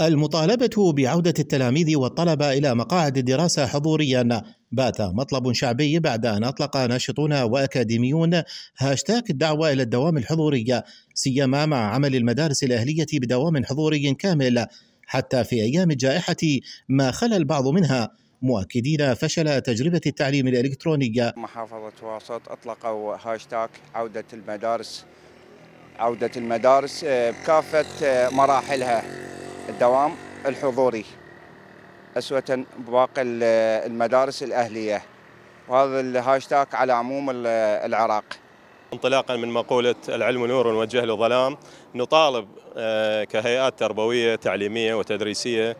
المطالبة بعودة التلاميذ والطلبة إلى مقاعد الدراسة حضوريا بات مطلب شعبي بعد أن أطلق ناشطون وأكاديميون هاشتاك الدعوة إلى الدوام الحضوري سيما مع عمل المدارس الأهلية بدوام حضوري كامل حتى في أيام الجائحة ما خلا البعض منها مؤكدين فشل تجربة التعليم الإلكتروني محافظة واسط أطلقوا هاشتاك عودة المدارس عودة المدارس آه، بكافة آه، مراحلها الدوام الحضوري أسوة بباقي المدارس الأهلية وهذا الهاشتاك على عموم العراق انطلاقا من مقولة العلم نور والجهل ظلام نطالب آه، كهيئات تربوية تعليمية وتدريسية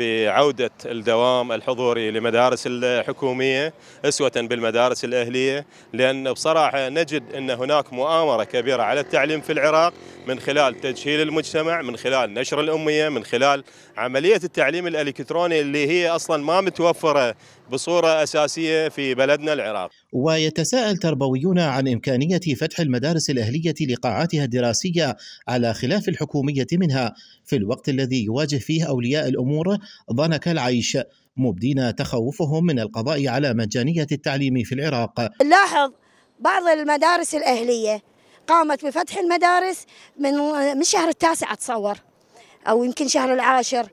بعودة الدوام الحضوري لمدارس الحكومية أسوة بالمدارس الأهلية لأن بصراحة نجد أن هناك مؤامرة كبيرة على التعليم في العراق من خلال تجهيل المجتمع من خلال نشر الأمية من خلال عملية التعليم الإلكتروني اللي هي أصلا ما متوفرة بصورة أساسية في بلدنا العراق ويتساءل تربويون عن إمكان إمكانية فتح المدارس الأهلية لقاعاتها الدراسية على خلاف الحكومية منها في الوقت الذي يواجه فيه أولياء الأمور ضنك العيش مبدين تخوفهم من القضاء على مجانية التعليم في العراق لاحظ بعض المدارس الأهلية قامت بفتح المدارس من من شهر التاسع أتصور أو يمكن شهر العاشر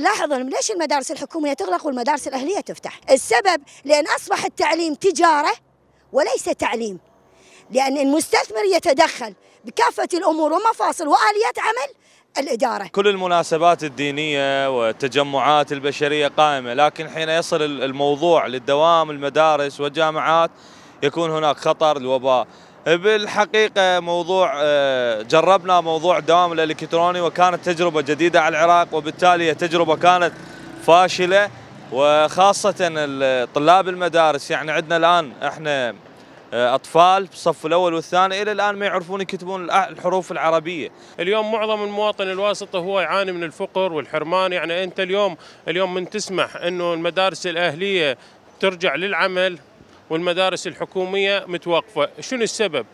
لاحظ ليش المدارس الحكومية تغلق والمدارس الأهلية تفتح السبب لأن أصبح التعليم تجارة وليس تعليم لأن المستثمر يتدخل بكافة الأمور ومفاصل وآليات عمل الإدارة كل المناسبات الدينية والتجمعات البشرية قائمة لكن حين يصل الموضوع للدوام المدارس والجامعات يكون هناك خطر الوباء بالحقيقة موضوع آه، جربنا موضوع الدوام الإلكتروني وكانت تجربة جديدة على العراق وبالتالي تجربة كانت فاشلة وخاصة طلاب المدارس يعني عندنا الآن احنا آه، اطفال بالصف الاول والثاني الى الان ما يعرفون يكتبون الحروف العربيه. اليوم معظم المواطن الواسطه هو يعاني من الفقر والحرمان، يعني انت اليوم اليوم من تسمح انه المدارس الاهليه ترجع للعمل والمدارس الحكوميه متوقفه، شنو السبب؟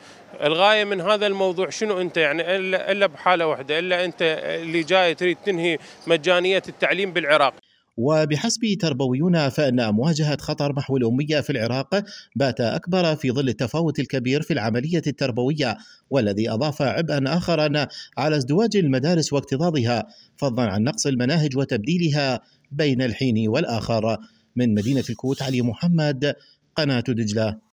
الغايه من هذا الموضوع شنو انت يعني الا الا بحاله واحده الا انت اللي جاي تريد تنهي مجانيه التعليم بالعراق. وبحسب تربويون فإن مواجهة خطر محو الأمية في العراق بات أكبر في ظل التفاوت الكبير في العملية التربوية والذي أضاف عبئا آخرا على ازدواج المدارس واكتظاظها فضلا عن نقص المناهج وتبديلها بين الحين والآخر من مدينة الكوت علي محمد قناة دجلة